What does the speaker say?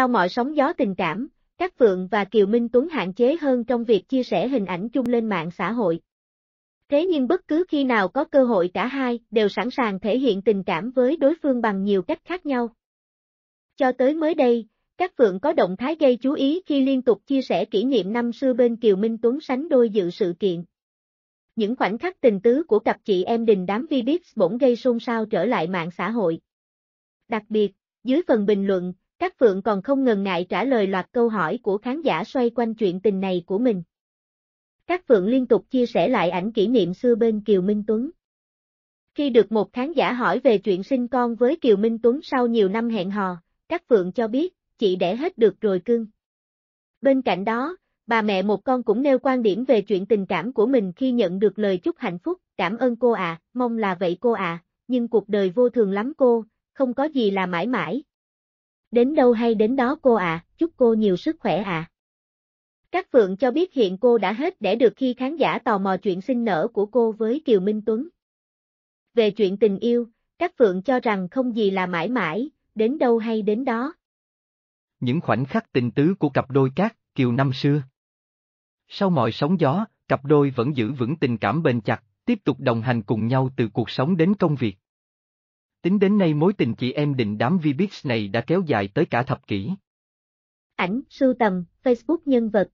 Sau mọi sóng gió tình cảm, các Phượng và Kiều Minh Tuấn hạn chế hơn trong việc chia sẻ hình ảnh chung lên mạng xã hội. Thế nhưng bất cứ khi nào có cơ hội cả hai đều sẵn sàng thể hiện tình cảm với đối phương bằng nhiều cách khác nhau. Cho tới mới đây, các Phượng có động thái gây chú ý khi liên tục chia sẻ kỷ niệm năm xưa bên Kiều Minh Tuấn sánh đôi dự sự kiện. Những khoảnh khắc tình tứ của cặp chị em đình đám Vbiz bỗng gây xôn xao trở lại mạng xã hội. Đặc biệt, dưới phần bình luận, các Phượng còn không ngần ngại trả lời loạt câu hỏi của khán giả xoay quanh chuyện tình này của mình. Các Phượng liên tục chia sẻ lại ảnh kỷ niệm xưa bên Kiều Minh Tuấn. Khi được một khán giả hỏi về chuyện sinh con với Kiều Minh Tuấn sau nhiều năm hẹn hò, các Phượng cho biết, chị đẻ hết được rồi cưng. Bên cạnh đó, bà mẹ một con cũng nêu quan điểm về chuyện tình cảm của mình khi nhận được lời chúc hạnh phúc, cảm ơn cô ạ, mong là vậy cô ạ, nhưng cuộc đời vô thường lắm cô, không có gì là mãi mãi, Đến đâu hay đến đó cô ạ, chúc cô nhiều sức khỏe ạ. À. Các Phượng cho biết hiện cô đã hết để được khi khán giả tò mò chuyện sinh nở của cô với Kiều Minh Tuấn. Về chuyện tình yêu, các Phượng cho rằng không gì là mãi mãi, đến đâu hay đến đó. Những khoảnh khắc tình tứ của cặp đôi các, Kiều năm xưa. Sau mọi sóng gió, cặp đôi vẫn giữ vững tình cảm bền chặt, tiếp tục đồng hành cùng nhau từ cuộc sống đến công việc. Tính đến nay mối tình chị em định đám Vbix này đã kéo dài tới cả thập kỷ. Ảnh, sưu tầm, Facebook nhân vật,